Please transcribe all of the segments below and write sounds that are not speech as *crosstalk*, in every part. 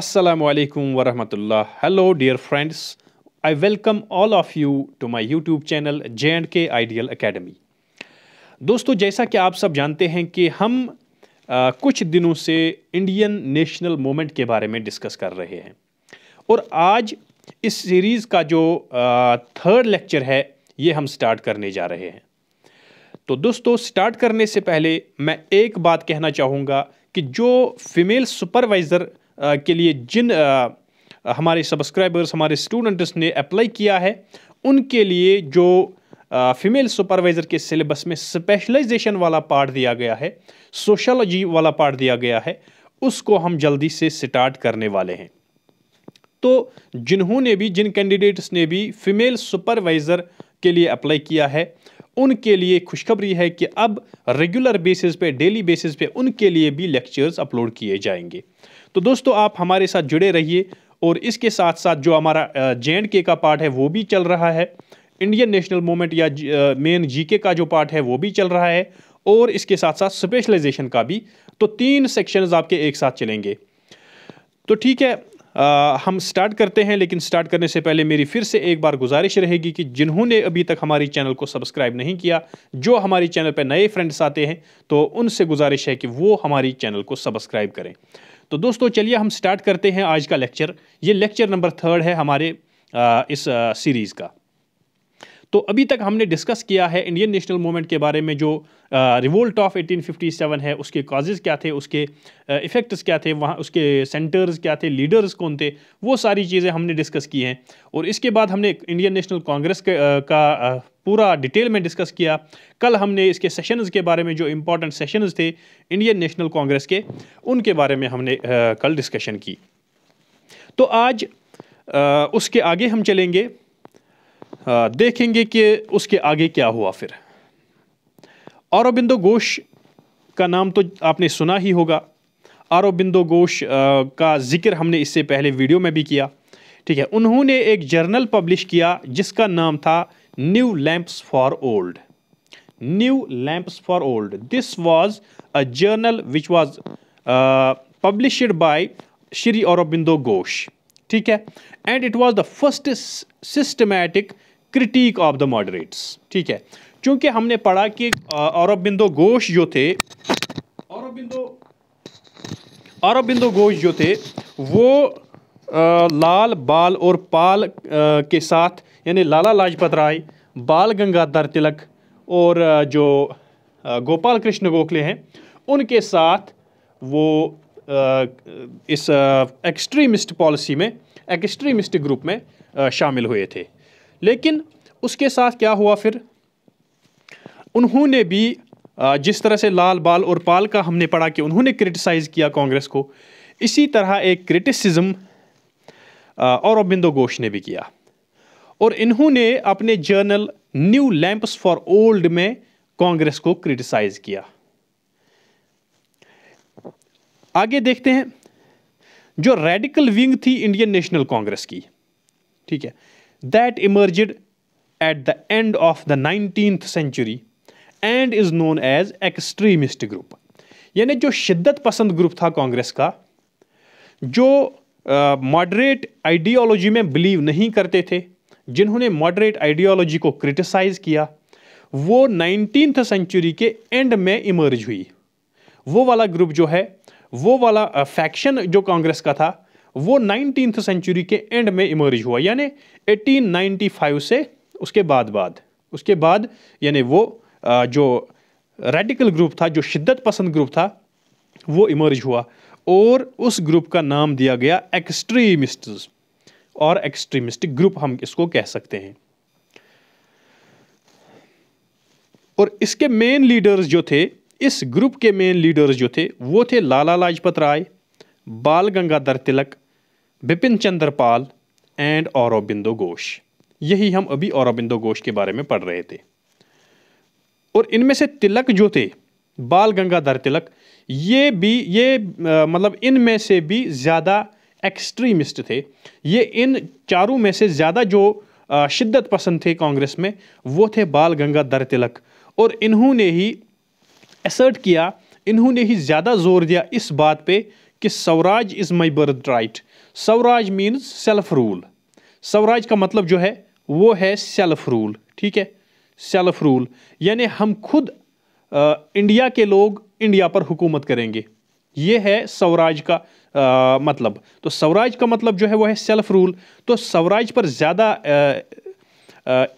Assalamualaikum warahmatullah. Hello dear friends. I welcome all of you to my YouTube channel J&K Ideal Academy. दोस्तों जैसा कि आप सब जानते हैं कि हम आ, कुछ दिनों से इंडियन नेशनल मोमेंट के बारे में डिस्कस कर रहे हैं और आज इस सीरीज़ का जो थर्ड लेक्चर है ये हम स्टार्ट करने जा रहे हैं तो दोस्तों स्टार्ट करने से पहले मैं एक बात कहना चाहूँगा कि जो फीमेल सुपरवाइज़र के लिए जिन हमारे सब्सक्राइबर्स हमारे स्टूडेंट्स ने अप्लाई किया है उनके लिए जो फीमेल सुपरवाइज़र के सिलेबस में स्पेशलाइजेशन वाला पार्ट दिया गया है सोशलॉजी वाला पार्ट दिया गया है उसको हम जल्दी से स्टार्ट करने वाले हैं तो जिन्होंने भी जिन कैंडिडेट्स ने भी फीमेल सुपरवाइज़र के लिए अप्लाई किया है उनके लिए खुशखबरी है कि अब रेगुलर बेसिस पे डेली बेसिस पे उनके लिए भी लेक्चर्स अपलोड किए जाएंगे तो दोस्तों आप हमारे साथ जुड़े रहिए और इसके साथ साथ जो हमारा जे एंड के का पार्ट है वो भी चल रहा है इंडियन नेशनल मूवमेंट या मेन जीके का जो पार्ट है वो भी चल रहा है और इसके साथ साथ स्पेशलाइजेशन का भी तो तीन सेक्शंस आपके एक साथ चलेंगे तो ठीक है आ, हम स्टार्ट करते हैं लेकिन स्टार्ट करने से पहले मेरी फिर से एक बार गुजारिश रहेगी कि जिन्होंने अभी तक हमारी चैनल को सब्सक्राइब नहीं किया जो हमारी चैनल पर नए फ्रेंड्स आते हैं तो उनसे गुजारिश है कि वो हमारी चैनल को सब्सक्राइब करें तो दोस्तों चलिए हम स्टार्ट करते हैं आज का लेक्चर ये लेक्चर नंबर थर्ड है हमारे इस सीरीज़ का तो अभी तक हमने डिस्कस किया है इंडियन नेशनल मूवमेंट के बारे में जो रिवोल्ट ऑफ 1857 है उसके काजेज़ क्या थे उसके इफ़ेक्ट्स क्या थे वहाँ उसके सेंटर्स क्या थे लीडर्स कौन थे वो सारी चीज़ें हमने डिस्कस की हैं और इसके बाद हमने इंडियन नेशनल कांग्रेस का पूरा डिटेल में डिस्कस किया कल हमने इसके सेशंस के बारे में जो इम्पोर्टेंट सेशंस थे इंडियन नेशनल कांग्रेस के उनके बारे में हमने आ, कल डिस्कशन की तो आज आ, उसके आगे हम चलेंगे देखेंगे कि उसके आगे क्या हुआ फिर औरबिंदो घोष का नाम तो आपने सुना ही होगा औरबिंदो घोष का जिक्र हमने इससे पहले वीडियो में भी किया ठीक है उन्होंने एक जर्नल पब्लिश किया जिसका नाम था new lamps for old new lamps for old this was a journal which was published by Shri Aurobindo Ghosh ठीक है and it was the first systematic critic of the moderates ठीक है क्योंकि हमने पढ़ा कि औरबिंदो घोष जो थे औरबिंदो औरबिंदो घोष जो थे वो आ, लाल बाल और पाल आ, के साथ यानी लाला लाजपत राय बाल गंगाधर तिलक और जो गोपाल कृष्ण गोखले हैं उनके साथ वो इस एक्सट्रीमिस्ट पॉलिसी में एक ग्रुप में शामिल हुए थे लेकिन उसके साथ क्या हुआ फिर उन्होंने भी जिस तरह से लाल बाल और पाल का हमने पढ़ा कि उन्होंने क्रिटिसाइज़ किया कांग्रेस को इसी तरह एक क्रिटिसिज्म औरबिंदो घोष ने भी किया और इन्होंने अपने journal new lamps for old में कांग्रेस को क्रिटिसाइज़ किया आगे देखते हैं जो रेडिकल विंग थी इंडियन नेशनल कांग्रेस की ठीक है that emerged at the end of the nineteen century and is known as extremist group यानी जो शिद्दत पसंद ग्रुप था कांग्रेस का जो मॉडरेट uh, आइडियोलॉजी में बिलीव नहीं करते थे जिन्होंने मॉडरेट आइडियोलॉजी को क्रिटिसाइज किया वो नाइनटीन सेंचुरी के एंड में इमर्ज हुई वो वाला ग्रुप जो है वो वाला फैक्शन जो कांग्रेस का था वो नाइनटीन सेंचुरी के एंड में इमर्ज हुआ यानी 1895 से उसके बाद बाद उसके बाद यानी वो जो रेडिकल ग्रुप था जो शिद्दत पसंद ग्रुप था वो इमर्ज हुआ और उस ग्रुप का नाम दिया गया एक्सट्रीमिस्ट और एक्सट्रीमिस्टिक ग्रुप हम इसको कह सकते हैं और इसके मेन लीडर्स जो थे इस ग्रुप के मेन लीडर्स जो थे वो थे लाला लाजपत राय बाल गंगाधर तिलक बिपिन चंद्र पाल एंड औरबिंदो घोष यही हम अभी औरबिंदो घोष के बारे में पढ़ रहे थे और इनमें से तिलक जो थे बाल गंगाधर तिलक ये भी ये मतलब इनमें से भी ज़्यादा एक्सट्रीमिस्ट थे ये इन चारों में से ज़्यादा जो शिद्दत पसंद थे कांग्रेस में वो थे बाल गंगाधर तिलक और इन्होंने ही असर्ट किया इन्होंने ही ज़्यादा जोर दिया इस बात पे कि Swaraj is my birth right Swaraj means self rule Swaraj का मतलब जो है वो है सेल्फ रूल ठीक है सेल्फ रूल यानी हम खुद आ, इंडिया के लोग इंडिया पर हुकूमत करेंगे ये है स्वराज का आ, मतलब तो स्वराज का मतलब जो है वो है सेल्फ रूल तो स्वराज पर ज़्यादा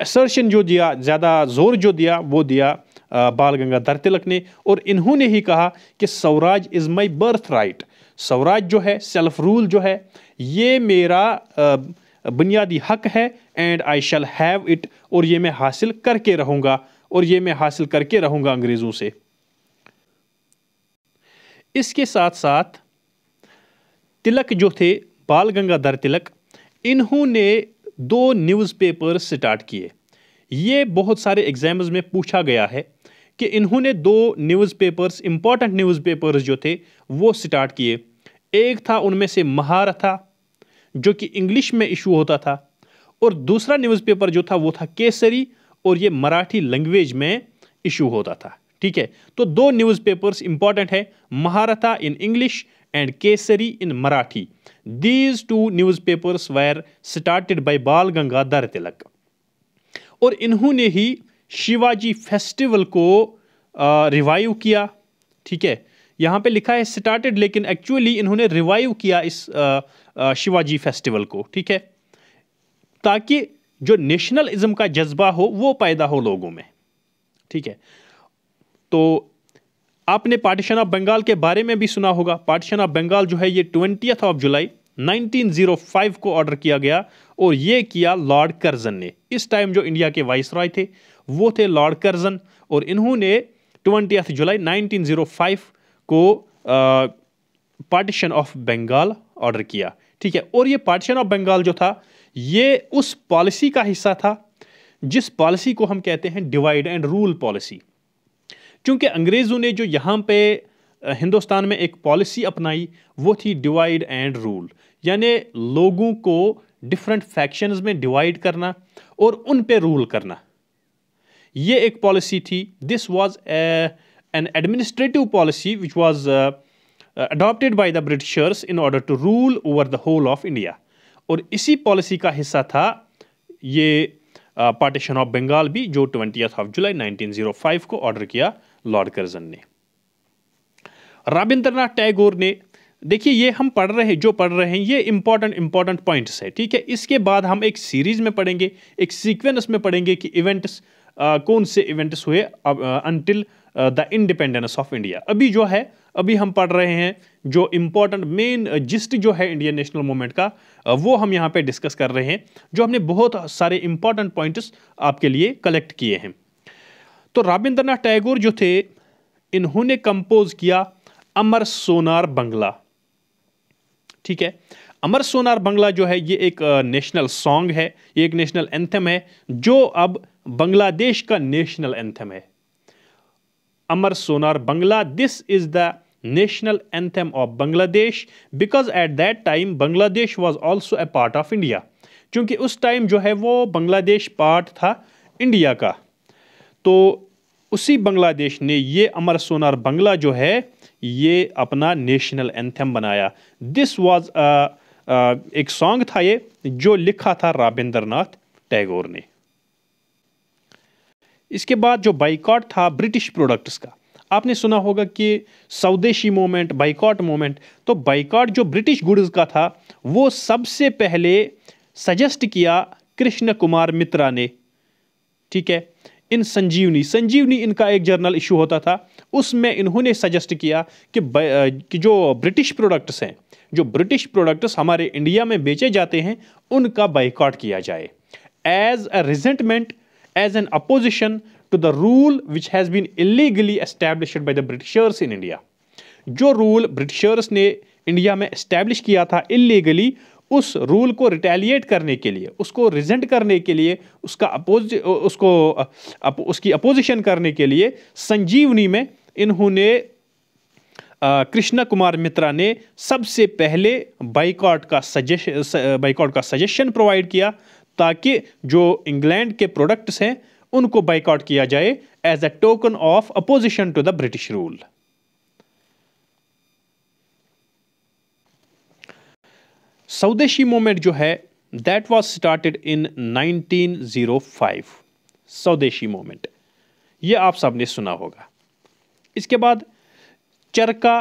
एसर्शन जो दिया ज़्यादा जोर जो दिया वो दिया बाल गंगाधर तिलक ने और इन्होंने ही कहा कि Swaraj is my birth right Swaraj जो है सेल्फ रूल जो है ये मेरा बुनियादी हक है and I shall have it और ये मैं हासिल करके रहूँगा और ये मैं हासिल करके रहूँगा अंग्रेज़ों से इसके साथ साथ तिलक जो थे बाल गंगाधर तिलक इन्होंने दो न्यूज़पेपर स्टार्ट किए ये बहुत सारे एग्जाम्स में पूछा गया है कि इन्होंने दो न्यूज़पेपर्स इम्पॉर्टेंट न्यूज़पेपर्स जो थे वो स्टार्ट किए एक था उनमें से महारथा जो कि इंग्लिश में इशू होता था और दूसरा न्यूज़पेपर जो था वो था केसरी और ये मराठी लैंग्वेज में इशू होता था ठीक है तो दो न्यूज़पेपर्स इंपॉर्टेंट है Mahratta in English and Kesari in Marathi these two newspapers were started by Bal Gangadhar Tilak और इन्होंने ही शिवाजी फेस्टिवल को रिवाइव किया ठीक है यहाँ पे लिखा है स्टार्टेड लेकिन एक्चुअली इन्होंने रिवाइव किया इस आ, आ, शिवाजी फेस्टिवल को ठीक है ताकि जो नेशनलिज्म का जज्बा हो वो पैदा हो लोगों में ठीक है तो आपने पार्टीशन ऑफ बंगाल के बारे में भी सुना होगा पार्टीशन ऑफ बंगाल जो है ये ट्वेंटी ऑफ जुलाई 1905 को ऑर्डर किया गया और ये किया लॉर्ड कर्जन ने इस टाइम जो इंडिया के वाइस रॉय थे वो थे लॉर्ड कर्जन और इन्होंने ट्वेंटी जुलाई 1905 को पार्टीशन ऑफ बंगाल ऑर्डर किया ठीक है और ये पार्टीशन ऑफ बंगाल जो था ये उस पॉलिसी का हिस्सा था जिस पॉलिसी को हम कहते हैं डिवाइड एंड रूल पॉलिसी क्योंकि अंग्रेज़ों ने जो यहाँ पे हिंदुस्तान में एक पॉलिसी अपनाई वो थी डिवाइड एंड रूल यानी लोगों को डिफरेंट फैक्शंस में डिवाइड करना और उन पे रूल करना ये एक पॉलिसी थी this was an administrative policy which was adopted by the Britishers in order to rule over the whole of India और इसी पॉलिसी का हिस्सा था ये पार्टीशन ऑफ बंगाल भी जो ट्वेंटी ऑफ जुलाई 1905 को ऑर्डर किया लॉर्ड कर्जन ने रविंद्रनाथ टैगोर ने देखिए ये हम पढ़ रहे हैं जो पढ़ रहे हैं ये इंपॉर्टेंट इंपॉर्टेंट पॉइंट्स है ठीक है इसके बाद हम एक सीरीज में पढ़ेंगे एक सीक्वेंस में पढ़ेंगे कि इवेंट्स कौन से इवेंट्स हुए until the independence of India अभी जो है अभी हम पढ़ रहे हैं जो इम्पोर्टेंट मेन जिस्ट जो है इंडियन नेशनल मूवमेंट का वो हम यहाँ पे डिस्कस कर रहे हैं जो हमने बहुत सारे इम्पोर्टेंट पॉइंट्स आपके लिए कलेक्ट किए हैं तो रविंद्रनाथ टैगोर जो थे इन्होंने कंपोज किया अमर सोनार बंगला ठीक है अमर सोनार बंगला जो है ये एक नेशनल सॉन्ग है ये एक नेशनल एंथम है जो अब बांग्लादेश का नेशनल एंथम है Amar Sonar Bangla this is the national anthem of Bangladesh because at that time Bangladesh was also a part of India क्योंकि उस टाइम जो है वो बांग्लादेश पार्ट था इंडिया का तो उसी बांग्लादेश ने ये अमर सोनार बंगला जो है ये अपना नेशनल एंथम बनाया दिस वाज uh, uh, एक सॉन्ग था ये जो लिखा था राबिंद्र टैगोर ने इसके बाद जो बाइकॉट था ब्रिटिश प्रोडक्ट्स का आपने सुना होगा कि स्वदेशी मूवमेंट बाइकॉट मूवमेंट तो बाइकॉट जो ब्रिटिश गुड्स का था वो सबसे पहले सजेस्ट किया कृष्ण कुमार मित्रा ने ठीक है इन संजीवनी संजीवनी इनका एक जर्नल इशू होता था उसमें इन्होंने सजेस्ट किया कि, कि जो ब्रिटिश प्रोडक्ट्स हैं जो ब्रिटिश प्रोडक्ट्स हमारे इंडिया में बेचे जाते हैं उनका बाइकआउट किया जाए as a resentment as an opposition to the rule which has been illegally establish by the Britishers in India जो रूल ब्रिटिशर्स ने इंडिया में इस्टेब्लिश किया था इलीगली उस रूल को रिटेलिएट करने के लिए उसको रिजेंट करने के लिए उसका अपोज उसको अप, उसकी अपोजिशन करने के लिए संजीवनी में इन्होंने कृष्णा कुमार मित्रा ने सबसे पहले बाइकआउट का सजेशन बाइकआउट का सजेशन प्रोवाइड किया ताकि जो इंग्लैंड के प्रोडक्ट्स हैं उनको बाइकआउट किया जाए as a token of opposition to the British rule Swadeshi movement जो है दैट वाज स्टार्टेड इन 1905 स्वदेशी मूवमेंट यह आप सबने सुना होगा इसके बाद चरका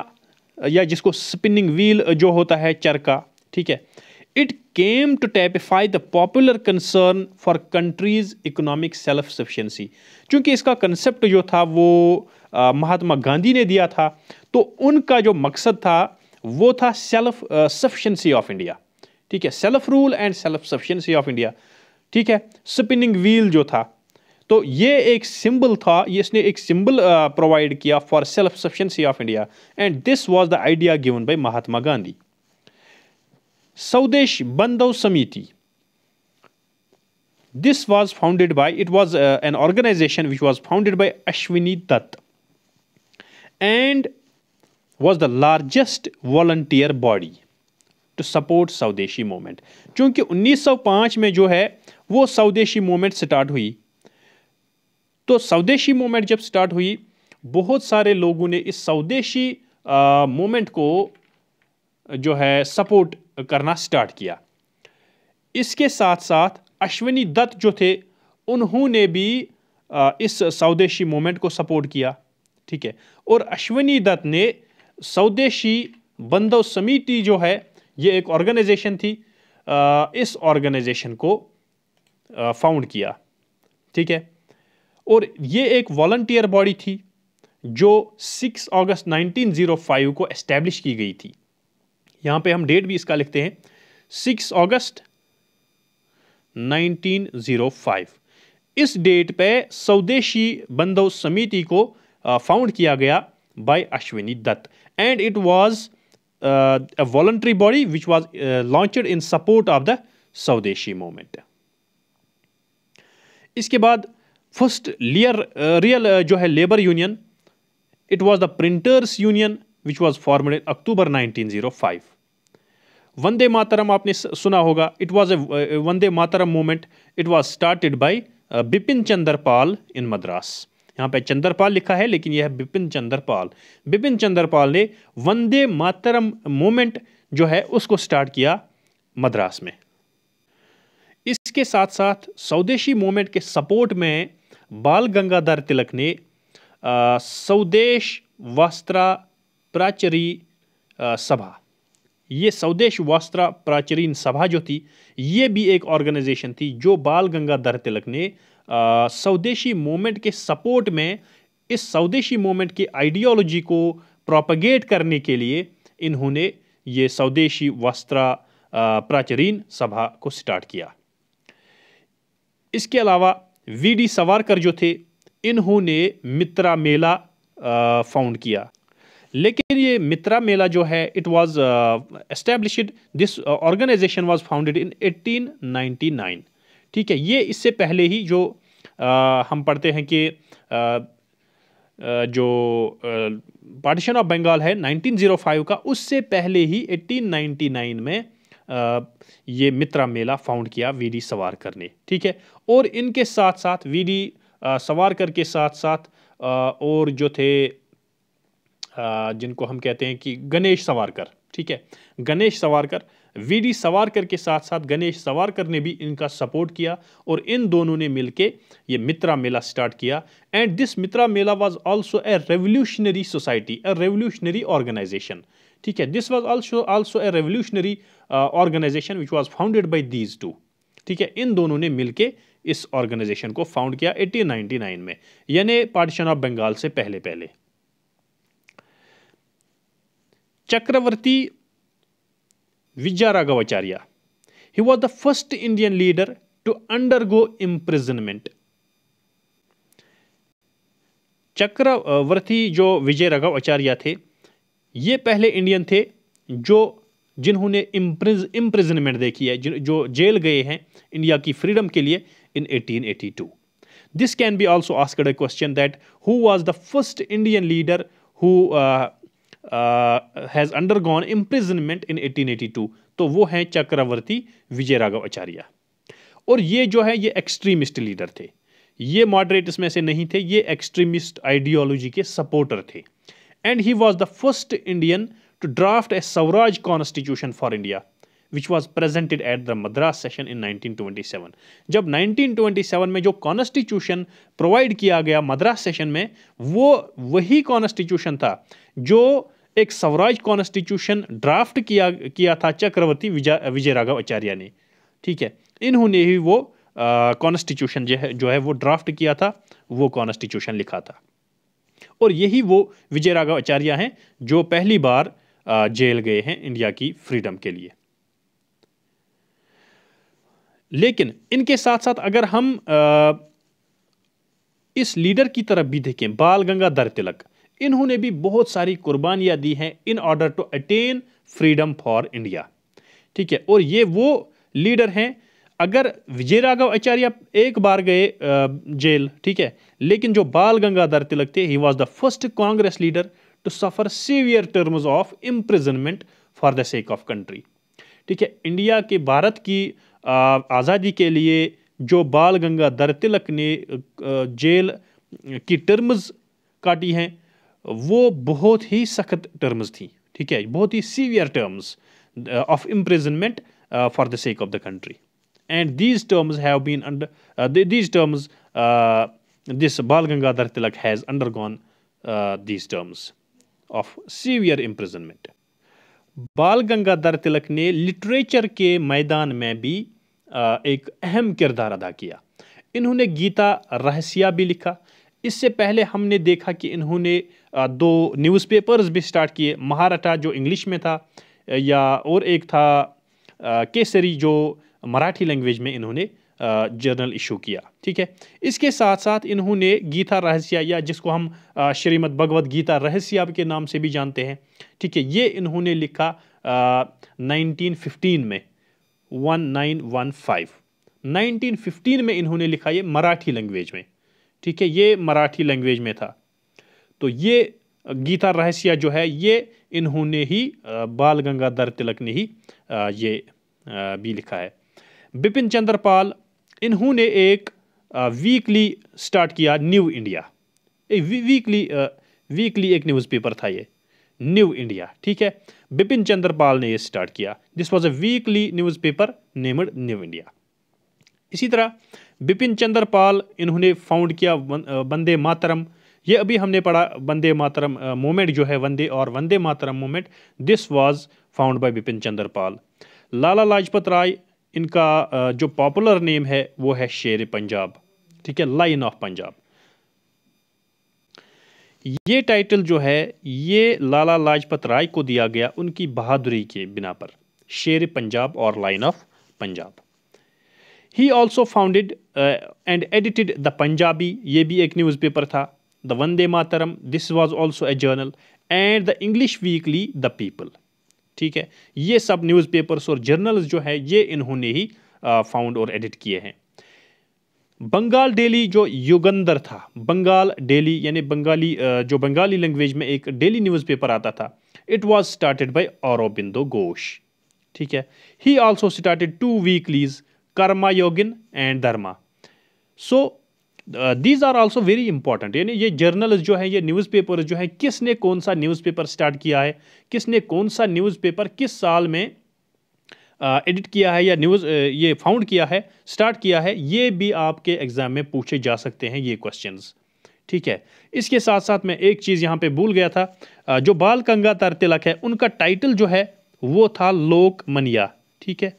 या जिसको स्पिनिंग व्हील जो होता है चरका ठीक है it came to typify the popular concern for country's economic self sufficiency क्योंकि इसका कंसेप्ट जो था वो महात्मा गांधी ने दिया था तो उनका जो मकसद था वो था सेल्फ सफिशेंसी ऑफ इंडिया ठीक है self rule and self sufficiency of India ठीक है स्पिनिंग व्हील जो था तो ये एक सिंबल था ये इसने एक सिंबल प्रोवाइड uh, किया for self sufficiency of India and this was the idea given by Mahatma Gandhi Swadesh Bandhab Samiti this was founded by it was an organisation which was founded by Ashwini Dutt and was the largest volunteer body to support Swadeshi movement क्योंकि 1905 में जो है वो स्वदेशी movement start हुई तो स्वदेशी movement जब स्टार्ट हुई बहुत सारे लोगों ने इस स्वदेशी मूवमेंट को जो है सपोर्ट करना स्टार्ट किया इसके साथ साथ अश्विनी दत्त जो थे उन्होंने भी आ, इस स्वदेशी मूवमेंट को सपोर्ट किया ठीक है और अश्विनी दत्त ने स्वदेशी बंदो समिति जो है ये एक ऑर्गेनाइजेशन थी इस ऑर्गेनाइजेशन को फाउंड किया ठीक है और ये एक वॉल्टियर बॉडी थी जो 6 अगस्त 1905 को एस्टेब्लिश की गई थी यहां पे हम डेट भी इसका लिखते हैं 6 अगस्त 1905 इस डेट पे स्वदेशी बंधव समिति को फाउंड किया गया by Ashwini Dutt. And it was uh, a voluntary body which was uh, launched in support of the Saudeshi movement. इसके बाद फर्स्ट लियर रियल जो है labour union it was the printers union which was formed in October 1905 Vande Mataram आपने सुना होगा it was a Vande Mataram movement it was started by Bipin Chandrapal in Madras यहाँ पे चंद्रपाल लिखा है लेकिन यह बिपिन चंद्रपाल बिपिन चंद्रपाल ने वंदे मातरम मूवमेंट जो है उसको स्टार्ट किया मद्रास में इसके साथ साथ स्वदेशी मूवमेंट के सपोर्ट में बाल गंगाधर तिलक ने स्वदेश वास्त्रा प्राचरी सभा ये स्वदेश वास्त्रा प्राचरीन सभा जो थी ये भी एक ऑर्गेनाइजेशन थी जो बाल गंगाधर तिलक ने स्वदेशी मूवमेंट के सपोर्ट में इस स्वदेशी मूवमेंट की आइडियोलॉजी को प्रोपगेट करने के लिए इन्होंने ये स्वदेशी वस्त्रा प्राचीन सभा को स्टार्ट किया इसके अलावा वी डी सवारकर जो थे इन्होंने मित्रा मेला फाउंड किया लेकिन ये मित्रा मेला जो है it was established this organisation was founded in 1899 ठीक है ये इससे पहले ही जो आ, हम पढ़ते हैं कि आ, जो पार्टीशन ऑफ बंगाल है 1905 का उससे पहले ही 1899 में आ, ये मित्रा मेला फाउंड किया वीडी सवारकर ने ठीक है और इनके साथ साथ वीडी सवारकर के साथ साथ आ, और जो थे आ, जिनको हम कहते हैं कि गणेश सवारकर ठीक है गणेश सवारकर वीडी सवारकर के साथ साथ गणेश सवारकर ने भी इनका सपोर्ट किया और इन दोनों ने मिलके ये मित्रा मेला स्टार्ट किया and this Mitra Mela was also a revolutionary society a revolutionary organisation ठीक है this was also also a revolutionary organisation which was founded by these two ठीक है इन दोनों ने मिल इस ऑर्गेनाइजेशन को फाउंड किया 1899 में यानी पार्टीशन ऑफ बंगाल से पहले पहले चक्रवर्ती Vijayaragavacharya. He was the first Indian leader to undergo imprisonment. चक्रवर्ती जो विजय राघव आचार्य थे ये पहले इंडियन थे जो जिन्होंने इम्प्रिज इम्प्रिजनमेंट देखी है जो जेल गए हैं इंडिया की फ्रीडम के लिए in 1882. This can be also asked a question that who was the first Indian leader who uh, has undergone imprisonment in 1882 तो वो हैं चक्रवर्ती विजय राघव आचार्य और ये जो है ये एक्सट्रीमिस्ट लीडर थे ये मॉडरेट इसमें से नहीं थे ये एक्सट्रीमिस्ट आइडियोलॉजी के सपोर्टर थे and he was the first Indian to draft a Swaraj constitution for India which was presented at the Madras session in 1927 जब 1927 में जो कॉन्स्टिट्यूशन प्रोवाइड किया गया मद्रास सेशन में वो वही कॉन्स्टिट्यूशन था जो एक स्वराज कॉन्स्टिट्यूशन ड्राफ्ट किया किया था चक्रवर्ती विजय राघव आचार्य ने ठीक है इन्होंने ही वो कॉन्स्टिट्यूशन जो है जो है वो ड्राफ्ट किया था वो कॉन्स्टिट्यूशन लिखा था और यही वो विजय राघव आचार्य हैं जो पहली बार आ, जेल गए हैं इंडिया की फ्रीडम के लिए लेकिन इनके साथ साथ अगर हम आ, इस लीडर की तरफ भी देखें बाल गंगाधर तिलक इन्होंने भी बहुत सारी कुर्बानियाँ दी हैं in order to attain freedom for India ठीक है और ये वो लीडर हैं अगर विजय राघव आचार्य एक बार गए जेल ठीक है लेकिन जो बाल गंगाधर तिलक थे he was the first Congress leader to suffer severe terms of imprisonment for the sake of country ठीक है इंडिया के भारत की आज़ादी के लिए जो बाल गंगाधर तिलक ने जेल की टर्म्स काटी हैं वो बहुत ही सख्त टर्म्स थी ठीक है बहुत ही severe terms of imprisonment for the sake of the country and these terms have been under these terms this Bal Gangadhar Tilak has undergone these terms of severe imprisonment Bal Gangadhar तिलक ने लिटरेचर के मैदान में भी uh, एक अहम किरदार अदा किया इन्होंने गीता रहस्या भी लिखा इससे पहले हमने देखा कि इन्होंने दो न्यूज़पेपर्स भी स्टार्ट किए महाराठा जो इंग्लिश में था या और एक था केसरी जो मराठी लैंग्वेज में इन्होंने जर्नल इशू किया ठीक है इसके साथ साथ इन्होंने गीता रहस्य या जिसको हम श्रीमद भगवत गीता रहस्य के नाम से भी जानते हैं ठीक है ये इन्होंने लिखा नाइनटीन फिफ्टीन में नाइनटीन फिफ्टीन में इन्होंने लिखा ये मराठी लैंग्वेज में ठीक है ये मराठी लैंग्वेज में था तो ये गीता रहस्य जो है ये इन्होंने ही बाल गंगाधर तिलक ने ही ये भी लिखा है बिपिन चंद्र पाल इन्होंने एक वीकली स्टार्ट किया न्यू इंडिया एक वीकली वीकली एक न्यूज़पेपर था ये न्यू इंडिया ठीक है बिपिन चंद्रपाल ने ये स्टार्ट किया this was a weekly newspaper named New India इसी तरह बिपिन चंद्रपाल इन्होंने फाउंड किया वंदे मातरम ये अभी हमने पढ़ा वंदे मातरम मोमेंट जो है वंदे और Vande Mataram movement this was found by Bipin Chandra Pal Lala Lajpat Rai इनका जो पॉपुलर नेम है वो है शेर पंजाब ठीक है लाइन ऑफ पंजाब ये टाइटल जो है ये लाला लाजपत राय को दिया गया उनकी बहादुरी के बिना पर शेर पंजाब और lion of Punjab he also founded and edited the Punjabi ये भी एक न्यूज़पेपर था the Vande Mataram, this was also a journal, and the English weekly the People ठीक है ये सब न्यूज़पेपर्स और जर्नल्स जो है ये इन्होंने ही फाउंड और एडिट किए हैं बंगाल डेली जो युगंदर था बंगाल डेली यानी बंगाली जो बंगाली लैंग्वेज में एक डेली न्यूज़पेपर आता था it was started by Aurobindo Ghosh ठीक है he also started two weeklies Karma Yogin and Dharma so these are also very important यानी ये जर्नल्स जो है ये पेपर जो है किसने कौन सा न्यूज़पेपर स्टार्ट किया है किसने कौन सा न्यूज़पेपर किस साल में एडिट uh, किया है या न्यूज़ uh, ये फाउंड किया है स्टार्ट किया है ये भी आपके एग्ज़ाम में पूछे जा सकते हैं ये क्वेश्चन ठीक है इसके साथ साथ मैं एक चीज़ यहाँ पे भूल गया था जो बाल गंगाधर तिलक है उनका टाइटल जो है वो था लोक मनिया ठीक है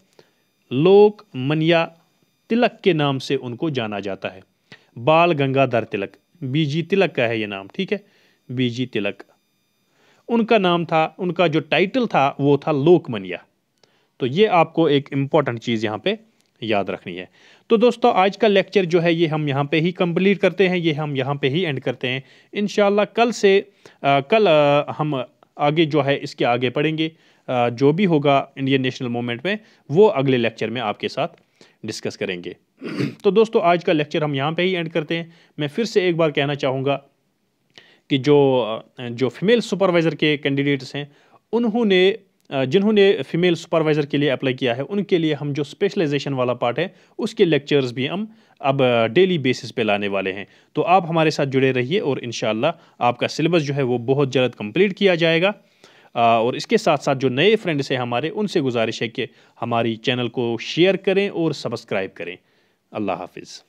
लोक मनिया तिलक के नाम से उनको जाना जाता है बाल गंगाधर तिलक बीजी तिलक का है ये नाम ठीक है बीजी तिलक उनका नाम था उनका जो टाइटल था वो था लोकमनिया तो ये आपको एक इम्पॉर्टेंट चीज़ यहाँ पे याद रखनी है तो दोस्तों आज का लेक्चर जो है ये हम यहाँ पे ही कंप्लीट करते हैं ये हम यहाँ पे ही एंड करते हैं इन कल से आ, कल आ, हम आगे जो है इसके आगे पढ़ेंगे आ, जो भी होगा इंडियन नेशनल मूवमेंट में वो अगले लेक्चर में आपके साथ डिस्कस करेंगे *clears throat* तो दोस्तों आज का लेक्चर हम यहाँ पे ही एंड करते हैं मैं फिर से एक बार कहना चाहूँगा कि जो जो फीमेल सुपरवाइज़र के कैंडिडेट्स हैं उन्होंने जिन्होंने फीमेल सुपरवाइज़र के लिए अप्लाई किया है उनके लिए हम जो स्पेशलाइजेशन वाला पार्ट है उसके लेक्चर्स भी हम अब डेली बेसिस पे लाने वाले हैं तो आप हमारे साथ जुड़े रहिए और इन आपका सिलेबस जो है वो बहुत जल्द कम्प्लीट किया जाएगा और इसके साथ साथ जो नए फ्रेंड्स हैं हमारे उनसे गुजारिश है कि हमारी चैनल को शेयर करें और सब्सक्राइब करें अल्लाह हाफिज़